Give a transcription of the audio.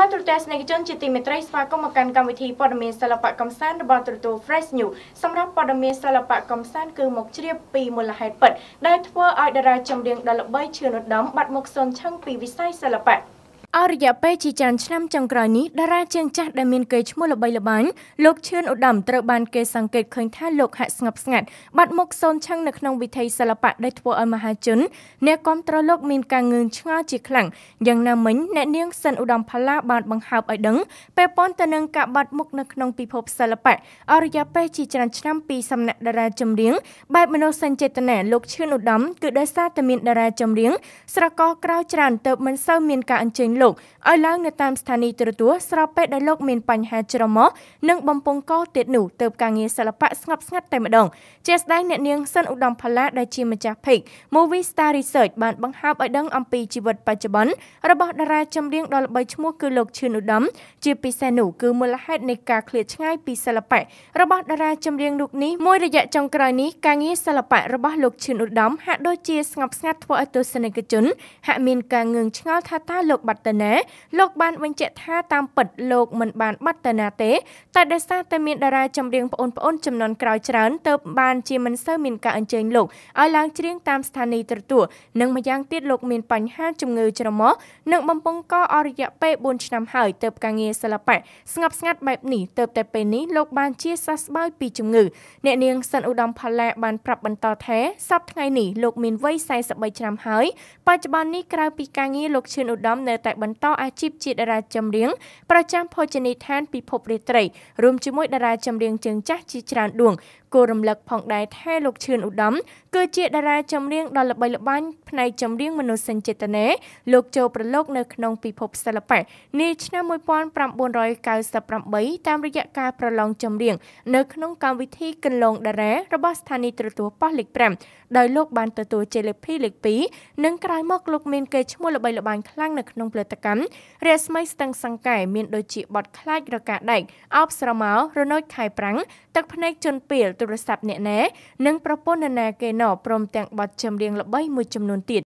មកទូរទស្សនិកជនជាទីមេត្រីស្វាគមន៍មកកាន់កម្មវិធីព័ត៌មានសិល្បៈកំសាន្តរបស់ទូរទស្សន៍ Fresh News សម្រាប់ព័ត៌មានសិល្បៈកំសាន្តគឺមកជ្រាបពីមូលហេតុពិតដែលធ្វើឲ្យតារាចម្រៀងដ៏ល្បីឈឿនឧត្តមបាត់មុខសូន្យឆឹងពីវិស័យសិល្បៈអរយៈពេលជាច្រើនឆ្នាំចុងក្រោយនេះតារាជាងចាស់ដែលមានកេរ្តិ៍ឈ្មោះល្បីល្បាញលោកឈឿនឧត្តមត្រូវបានគេសង្កេតឃើញថាលោកហាក់ស្ងប់ស្ងាត់បាត់មុខសូនឆឹងនៅក្នុងវិថីសិល្បៈដែលធ្វើឲ្យមហាជនអ្នកគាំទ្រលោកមានការងឿងឆ្ងល់ជាខ្លាំងយ៉ាងណាមិញអ្នកនាងសិនឧត្តមផល្លាបានបង្ហើបឲ្យដឹងពេលប៉ុនទៅនឹងការបាត់មុខនៅក្នុងពិភពសិល្បៈអរយៈពេលជាច្រើនឆ្នាំពីសំណាក់តារាចម្រៀងបែបមនោសញ្ចេតនាលោកឈឿនឧត្តមគឺដោយសារតែមានតារាចម្រៀងស្រកកក្រៅច្រើនទៅមិនសូវមានការអញ្ជើញលោកឲ្យឡើងនៅតាមស្ថានីយទូរទស្សន៍ស្របពេលដែលលោកមានបញ្ហាច្រមុះនិងបំពង់កទៀតនោះទៅការងារសិល្បៈស្ងប់ស្ងាត់តែម្ដងជាស្ដែងអ្នកនាងសិនឧត្តមផល្លាដែលជាម្ចាស់ភិក Movie Star Research បានបង្ហើបឲ្យដឹងអំពីជីវិតបច្ចុប្បន្នរបស់តារាចម្រៀងដ៏ល្បីឈ្មោះគឺលោកឈឿនឧត្តមជាពិសេសនោះគឺមូលហេតុនៃការឃ្លាតឆ្ងាយពីសិល្បៈរបស់តារាចម្រៀងលោកនេះមួយរយៈចុងក្រោយនេះការងារសិល្បៈរបស់លោកឈឿនឧត្តមហាក់ដូចជាស្ងប់ស្ងាត់ធ្វើឲ្យទស្សនិកជន ហាក់មានការងឿងឆ្ងល់ថាតើលោកបាត់ទៅតាណាលោកបានបញ្ជាក់ថាតាមពិតលោកមិនបានបាត់តាណាទេតែដោយសារតែមានតារាចម្រៀងប្អូនៗចំនួនក្រោយច្រើនទៅបានជាមិនសូវមានការអញ្ជើញលោកឲ្យឡើងច្រៀងតាមស្ថានីយ៍ទូរទស្សន៍និងម្យ៉ាងទៀតលោកមានបញ្ហាជំងឺច្រមុះនិងបំពង់កអររយៈពេល4ឆ្នាំហើយទៅ ការងារសិល្បៈស្ងប់ស្ងាត់បែបនេះទៅតែពេលនេះលោកបានជាសះស្បើយពីជំងឺអ្នកនាងសិនឧត្តមផល្លាបានប្រាប់បន្តថាសប្តាហ៍ថ្ងៃនេះលោក មានវ័យ43ឆ្នាំហើយ បច្ចុប្បន្ននេះក្រៅពីការងារលោកឈឿនឧត្តមនៅតែបន្តអាជីពជាតារាចម្រៀងប្រចាំភោជនីយដ្ឋានពិភពរាត្រីរួមជាមួយតារាចម្រៀងជើងចាស់ជាច្រើនដួងគោររំលឹកផងដែរថាលោកឈឿនឧត្តមគឺជាតារាចម្រៀងដ៏ល្បីល្បាញផ្នែកចម្រៀងមនោសញ្ចេតនាលោកចូលប្រឡូកនៅក្នុងពិភពសិល្បៈនាឆ្នាំ1998តាមរយៈការប្រឡងចម្រៀងនៅក្នុងកម្មវិធីកន្លងតារារបស់ស្ថានីយទូរទស្សន៍ប៉ុស្តិ៍លេខ5ដោយលោកបានទទួលជ័យលេខ2លេខ2និងក្រោយមកលោកមានកេរ្តិ៍ឈ្មោះល្បីល្បាញខ្លាំងនៅក្នុងផលិតតកម្មរស្មីស្ទឹងសង្កែមានដូចជាបត់ខ្លាចរកាដែកអោបស្រមោរណូចខៃប្រាំងទឹកភ្នែកជន់ពីលទូរស័ព្ទអ្នកណែនិងប្រពន្ធនានាគេណោព្រមទាំងបត់ចម្រៀងល្បីមួយចំនួនទៀត